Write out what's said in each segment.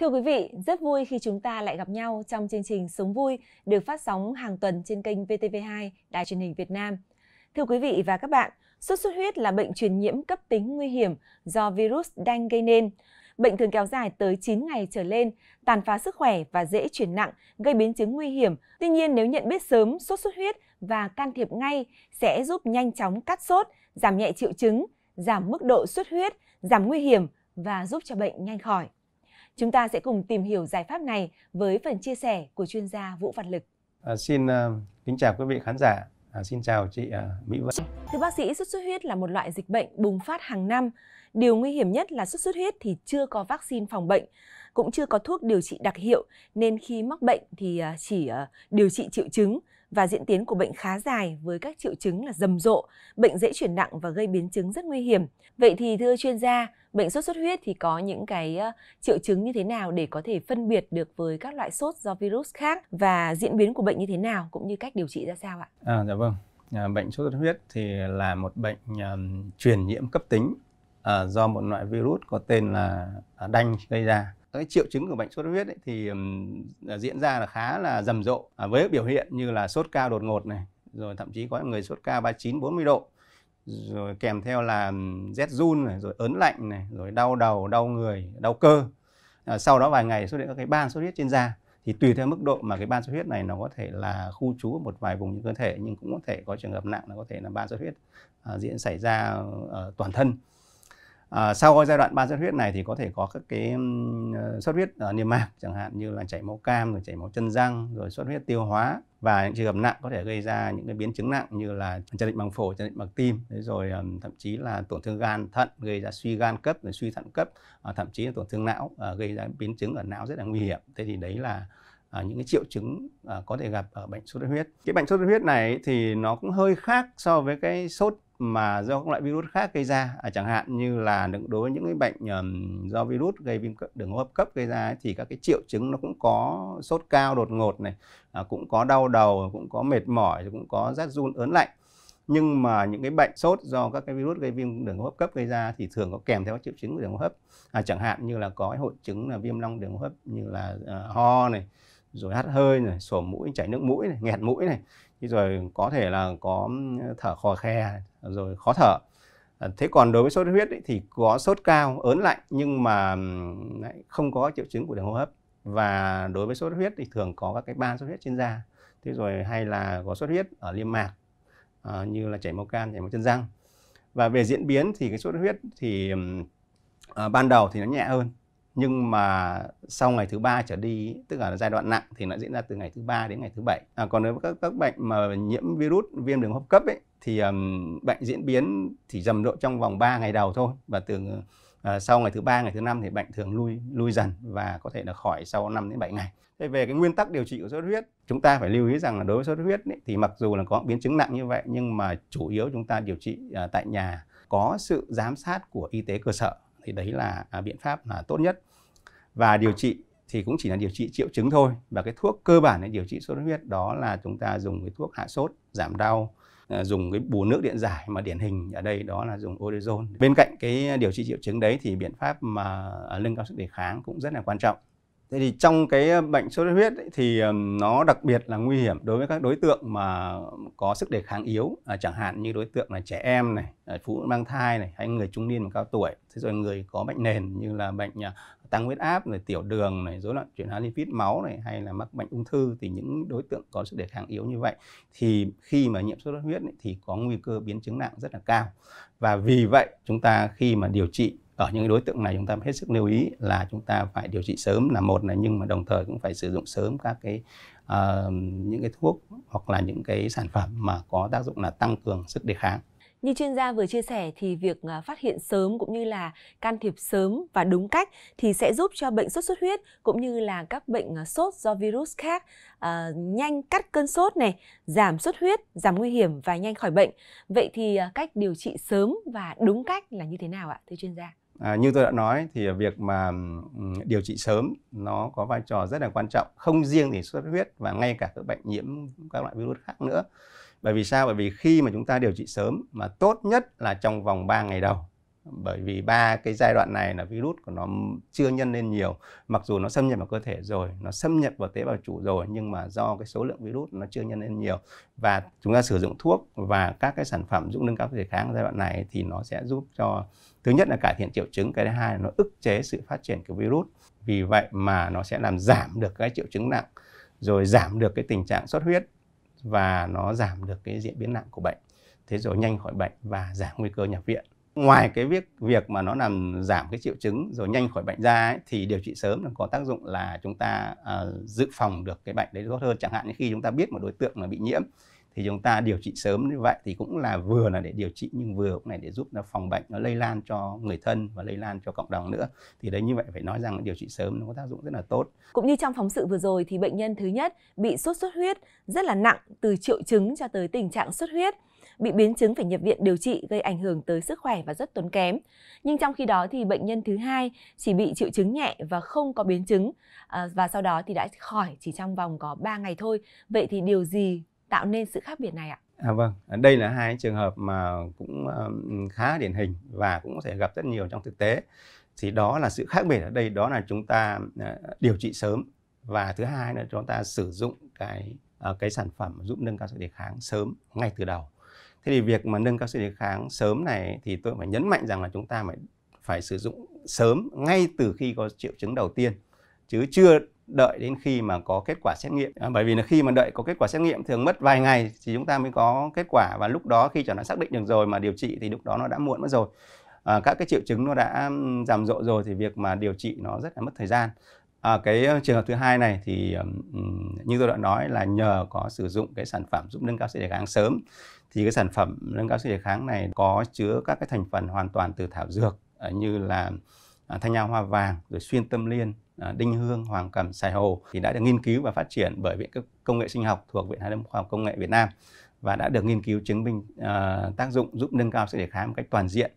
Thưa quý vị, rất vui khi chúng ta lại gặp nhau trong chương trình Sống Vui được phát sóng hàng tuần trên kênh VTV2 Đài truyền hình Việt Nam. Thưa quý vị và các bạn, sốt xuất huyết là bệnh truyền nhiễm cấp tính nguy hiểm do virus đanh gây nên. Bệnh thường kéo dài tới 9 ngày trở lên, tàn phá sức khỏe và dễ chuyển nặng, gây biến chứng nguy hiểm. Tuy nhiên, nếu nhận biết sớm sốt xuất huyết và can thiệp ngay sẽ giúp nhanh chóng cắt sốt, giảm nhẹ triệu chứng, giảm mức độ xuất huyết, giảm nguy hiểm và giúp cho bệnh nhanh khỏi. Chúng ta sẽ cùng tìm hiểu giải pháp này với phần chia sẻ của chuyên gia Vũ Văn Lực. À, xin uh, kính chào quý vị khán giả. À, xin chào chị à, Mỹ Vân. Thưa bác sĩ, xuất xuất huyết là một loại dịch bệnh bùng phát hàng năm. Điều nguy hiểm nhất là xuất xuất huyết thì chưa có vaccine phòng bệnh, cũng chưa có thuốc điều trị đặc hiệu, nên khi mắc bệnh thì à, chỉ à, điều trị triệu chứng và diễn tiến của bệnh khá dài với các triệu chứng là rầm rộ, bệnh dễ chuyển nặng và gây biến chứng rất nguy hiểm. Vậy thì thưa chuyên gia, bệnh sốt xuất huyết thì có những cái triệu chứng như thế nào để có thể phân biệt được với các loại sốt do virus khác và diễn biến của bệnh như thế nào cũng như cách điều trị ra sao ạ? À, dạ vâng. À, bệnh sốt xuất huyết thì là một bệnh um, truyền nhiễm cấp tính uh, do một loại virus có tên là à, đanh gây ra các triệu chứng của bệnh sốt xuất huyết ấy, thì um, diễn ra là khá là rầm rộ à, với biểu hiện như là sốt cao đột ngột này rồi thậm chí có người sốt cao 39 40 độ rồi kèm theo là rét run này, rồi ớn lạnh này rồi đau đầu đau người đau cơ à, sau đó vài ngày xuất hiện các cái ban xuất huyết trên da thì tùy theo mức độ mà cái ban xuất huyết này nó có thể là khu trú ở một vài vùng trên cơ thể nhưng cũng có thể có trường hợp nặng là có thể là ban xuất huyết à, diễn xảy ra ở toàn thân À, sau giai đoạn ban xuất huyết này thì có thể có các cái ờ, xuất huyết ở niêm mạc chẳng hạn như là chảy máu cam rồi chảy máu chân răng rồi xuất huyết tiêu hóa và những trường hợp nặng có thể gây ra những cái biến chứng nặng như là chân định bằng phổi chân định bằng tim rồi thậm chí là tổn thương gan thận gây ra suy gan cấp rồi suy thận cấp ờ, thậm chí là tổn thương não gây ra biến chứng ở não rất là nguy hiểm thế thì đấy là À, những cái triệu chứng à, có thể gặp ở bệnh sốt xuất huyết. Cái bệnh sốt xuất huyết này thì nó cũng hơi khác so với cái sốt mà do các loại virus khác gây ra à, chẳng hạn như là đối với những cái bệnh um, do virus gây viêm đường hô hấp cấp gây ra thì các cái triệu chứng nó cũng có sốt cao đột ngột này à, cũng có đau đầu cũng có mệt mỏi cũng có rát run ớn lạnh nhưng mà những cái bệnh sốt do các cái virus gây viêm đường hô hấp cấp gây ra thì thường có kèm theo các triệu chứng của đường hô hấp à, chẳng hạn như là có cái hội chứng là viêm long đường hô hấp như là uh, ho này rồi hắt hơi này sổ mũi chảy nước mũi này nghẹt mũi này rồi có thể là có thở khò khe rồi khó thở à, thế còn đối với sốt huyết ấy, thì có sốt cao ớn lạnh nhưng mà không có triệu chứng của đường hô hấp và đối với sốt huyết thì thường có các cái ban sốt huyết trên da thế rồi hay là có sốt huyết ở liêm mạc à, như là chảy máu can, chảy máu chân răng và về diễn biến thì cái sốt huyết thì à, ban đầu thì nó nhẹ hơn nhưng mà sau ngày thứ ba trở đi tức là giai đoạn nặng thì nó diễn ra từ ngày thứ ba đến ngày thứ bảy à, còn đối với các các bệnh mà nhiễm virus viêm đường hô hấp cấp ấy thì um, bệnh diễn biến thì rầm độ trong vòng 3 ngày đầu thôi và từ uh, sau ngày thứ ba ngày thứ năm thì bệnh thường lui lui dần và có thể là khỏi sau 5 đến 7 ngày. Thế về cái nguyên tắc điều trị của sốt huyết, chúng ta phải lưu ý rằng là đối với sốt huyết ấy, thì mặc dù là có biến chứng nặng như vậy nhưng mà chủ yếu chúng ta điều trị uh, tại nhà có sự giám sát của y tế cơ sở thì đấy là uh, biện pháp là tốt nhất. Và điều trị thì cũng chỉ là điều trị triệu chứng thôi và cái thuốc cơ bản để điều trị sốt huyết đó là chúng ta dùng cái thuốc hạ sốt, giảm đau, À, dùng cái bù nước điện giải mà điển hình ở đây đó là dùng orezon. Bên cạnh cái điều trị triệu chứng đấy thì biện pháp mà à, nâng cao sức đề kháng cũng rất là quan trọng. Thế thì trong cái bệnh sốt xuất huyết ấy, thì nó đặc biệt là nguy hiểm đối với các đối tượng mà có sức đề kháng yếu, à, chẳng hạn như đối tượng là trẻ em này, à, phụ nữ mang thai này, hay người trung niên và cao tuổi, thế rồi người có bệnh nền như là bệnh à, tăng huyết áp, rồi tiểu đường này, rối loạn chuyển hóa lipid máu này, hay là mắc bệnh ung thư thì những đối tượng có sức đề kháng yếu như vậy thì khi mà nhiễm sốt xuất huyết ấy, thì có nguy cơ biến chứng nặng rất là cao và vì vậy chúng ta khi mà điều trị ở những đối tượng này chúng ta hết sức lưu ý là chúng ta phải điều trị sớm là một là nhưng mà đồng thời cũng phải sử dụng sớm các cái uh, những cái thuốc hoặc là những cái sản phẩm mà có tác dụng là tăng cường sức đề kháng như chuyên gia vừa chia sẻ thì việc à, phát hiện sớm cũng như là can thiệp sớm và đúng cách thì sẽ giúp cho bệnh sốt xuất huyết cũng như là các bệnh à, sốt do virus khác à, nhanh cắt cơn sốt này, giảm xuất huyết, giảm nguy hiểm và nhanh khỏi bệnh. Vậy thì à, cách điều trị sớm và đúng cách là như thế nào ạ thưa chuyên gia? À, như tôi đã nói thì việc mà điều trị sớm nó có vai trò rất là quan trọng không riêng thì xuất huyết và ngay cả các bệnh nhiễm các loại virus khác nữa bởi vì sao bởi vì khi mà chúng ta điều trị sớm mà tốt nhất là trong vòng 3 ngày đầu bởi vì ba cái giai đoạn này là virus của nó chưa nhân lên nhiều mặc dù nó xâm nhập vào cơ thể rồi nó xâm nhập vào tế bào chủ rồi nhưng mà do cái số lượng virus nó chưa nhân lên nhiều và chúng ta sử dụng thuốc và các cái sản phẩm giúp nâng cao thể kháng giai đoạn này thì nó sẽ giúp cho thứ nhất là cải thiện triệu chứng cái thứ hai là nó ức chế sự phát triển của virus vì vậy mà nó sẽ làm giảm được cái triệu chứng nặng rồi giảm được cái tình trạng xuất huyết và nó giảm được cái diễn biến nặng của bệnh thế rồi nhanh khỏi bệnh và giảm nguy cơ nhập viện ngoài cái việc việc mà nó làm giảm cái triệu chứng rồi nhanh khỏi bệnh ra ấy, thì điều trị sớm nó có tác dụng là chúng ta uh, dự phòng được cái bệnh đấy tốt hơn chẳng hạn như khi chúng ta biết một đối tượng là bị nhiễm thì chúng ta điều trị sớm như vậy thì cũng là vừa là để điều trị nhưng vừa cũng này để giúp nó phòng bệnh nó lây lan cho người thân và lây lan cho cộng đồng nữa thì đấy như vậy phải nói rằng điều trị sớm nó có tác dụng rất là tốt cũng như trong phóng sự vừa rồi thì bệnh nhân thứ nhất bị sốt xuất huyết rất là nặng từ triệu chứng cho tới tình trạng xuất huyết bị biến chứng phải nhập viện điều trị gây ảnh hưởng tới sức khỏe và rất tốn kém. Nhưng trong khi đó thì bệnh nhân thứ hai chỉ bị triệu chứng nhẹ và không có biến chứng à, và sau đó thì đã khỏi chỉ trong vòng có 3 ngày thôi. Vậy thì điều gì tạo nên sự khác biệt này ạ? À, vâng, đây là hai trường hợp mà cũng khá điển hình và cũng có thể gặp rất nhiều trong thực tế. Thì đó là sự khác biệt ở đây, đó là chúng ta à, điều trị sớm và thứ hai là chúng ta sử dụng cái ờ, cái sản phẩm giúp nâng cao sức đề kháng sớm ngay từ đầu thế thì việc mà nâng cao sức đề kháng sớm này thì tôi phải nhấn mạnh rằng là chúng ta phải phải sử dụng sớm ngay từ khi có triệu chứng đầu tiên chứ chưa đợi đến khi mà có kết quả xét nghiệm à, bởi vì là khi mà đợi có kết quả xét nghiệm thường mất vài ngày thì chúng ta mới có kết quả và lúc đó khi cho nó xác định được rồi mà điều trị thì lúc đó nó đã muộn mất rồi à, các cái triệu chứng nó đã giảm rộ rồi thì việc mà điều trị nó rất là mất thời gian à, cái ờ, trường hợp thứ hai này thì um, như tôi đã nói là nhờ có sử dụng cái sản phẩm giúp nâng cao sức đề kháng sớm thì cái sản phẩm nâng cao sức đề kháng này có chứa các cái thành phần hoàn toàn từ thảo dược ờ, như là à, thanh nhau hoa vàng rồi xuyên tâm liên à, đinh hương hoàng cẩm sài hồ thì đã được nghiên cứu và phát triển bởi viện công nghệ sinh học thuộc viện hàn lâm khoa học công nghệ việt nam và đã được nghiên cứu chứng minh uh, tác dụng giúp nâng cao sức đề kháng một cách toàn diện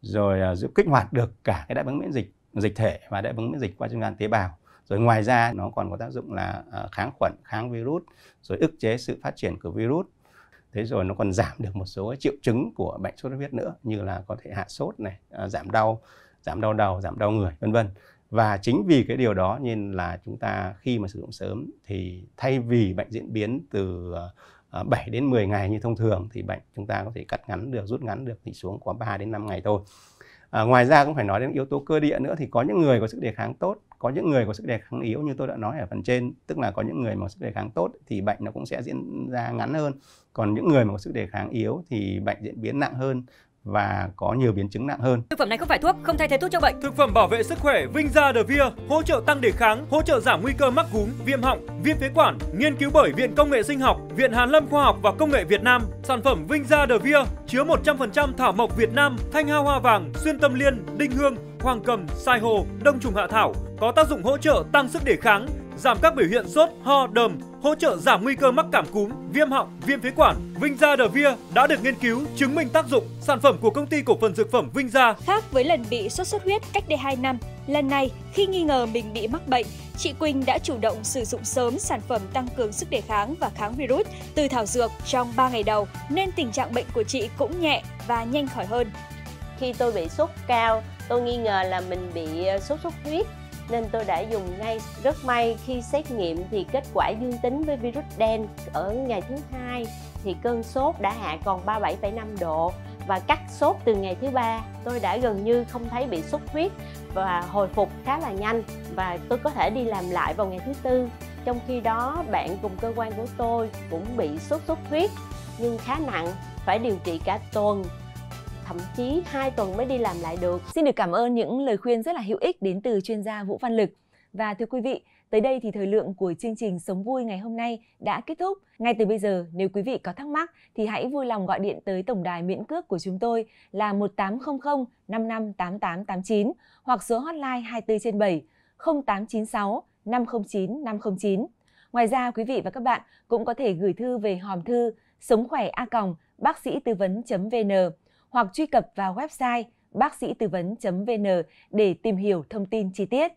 rồi uh, giúp kích hoạt được cả cái đáp ứng miễn dịch dịch thể và đáp ứng miễn dịch qua trung gian tế bào rồi ngoài ra nó còn có tác dụng là uh, kháng khuẩn kháng virus rồi ức chế sự phát triển của virus thế rồi nó còn giảm được một số triệu chứng của bệnh sốt xuất huyết nữa như là có thể hạ sốt này à, giảm đau giảm đau đầu giảm đau người vân vân và chính vì cái điều đó nên là chúng ta khi mà sử dụng sớm thì thay vì bệnh diễn biến từ 7 à, à, đến 10 ngày như thông thường thì bệnh chúng ta có thể cắt ngắn được rút ngắn được thì xuống có 3 đến 5 ngày thôi À, ngoài ra cũng phải nói đến yếu tố cơ địa nữa thì có những người có sức đề kháng tốt có những người có sức đề kháng yếu như tôi đã nói ở phần trên tức là có những người mà có sức đề kháng tốt thì bệnh nó cũng sẽ diễn ra ngắn hơn còn những người mà có sức đề kháng yếu thì bệnh diễn biến nặng hơn và có nhiều biến chứng nặng hơn. Thực phẩm này không phải thuốc, không thay thế thuốc chữa bệnh. Thực phẩm bảo vệ sức khỏe vinh gia The Via hỗ trợ tăng đề kháng, hỗ trợ giảm nguy cơ mắc cúm, viêm họng, viêm phế quản. Nghiên cứu bởi Viện Công nghệ Sinh học, Viện Hàn lâm Khoa học và Công nghệ Việt Nam. Sản phẩm vinh gia The Via chứa 100% thảo mộc Việt Nam, thanh hao hoa vàng, xuyên tâm liên, đinh hương, hoàng cầm, sai hồ, đông trùng hạ thảo, có tác dụng hỗ trợ tăng sức đề kháng, giảm các biểu hiện sốt, ho, đờm, hỗ trợ giảm nguy cơ mắc cảm cúm, viêm họng, viêm phế quản. Vinh Vinza Devir đã được nghiên cứu chứng minh tác dụng sản phẩm của công ty cổ phần dược phẩm Vinh Gia Khác với lần bị sốt xuất huyết cách đây 2 năm, lần này khi nghi ngờ mình bị mắc bệnh, chị Quỳnh đã chủ động sử dụng sớm sản phẩm tăng cường sức đề kháng và kháng virus từ thảo dược trong 3 ngày đầu nên tình trạng bệnh của chị cũng nhẹ và nhanh khỏi hơn. Khi tôi bị sốt cao, tôi nghi ngờ là mình bị ờ, sốt xuất huyết nên tôi đã dùng ngay. Rất may khi xét nghiệm thì kết quả dương tính với virus đen ở ngày thứ hai thì cơn sốt đã hạ còn 37,5 độ và cắt sốt từ ngày thứ ba tôi đã gần như không thấy bị sốt huyết và hồi phục khá là nhanh và tôi có thể đi làm lại vào ngày thứ tư trong khi đó bạn cùng cơ quan của tôi cũng bị sốt xuất huyết nhưng khá nặng phải điều trị cả tuần thậm chí 2 tuần mới đi làm lại được. Xin được cảm ơn những lời khuyên rất là hữu ích đến từ chuyên gia Vũ Văn Lực. Và thưa quý vị, tới đây thì thời lượng của chương trình Sống Vui ngày hôm nay đã kết thúc. Ngay từ bây giờ, nếu quý vị có thắc mắc thì hãy vui lòng gọi điện tới tổng đài miễn cước của chúng tôi là 1800 558889 hoặc số hotline 24 trên 7 0896 509 509. Ngoài ra, quý vị và các bạn cũng có thể gửi thư về hòm thư sống khỏe a còng bác sĩ tư vấn vn hoặc truy cập vào website bác sĩ tư vấn.vn để tìm hiểu thông tin chi tiết.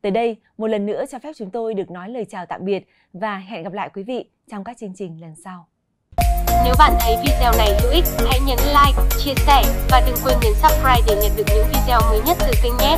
Tới đây, một lần nữa cho phép chúng tôi được nói lời chào tạm biệt và hẹn gặp lại quý vị trong các chương trình lần sau. Nếu bạn thấy video này hữu ích, hãy nhấn like, chia sẻ và đừng quên nhấn subscribe để nhận được những video mới nhất từ kênh nhé.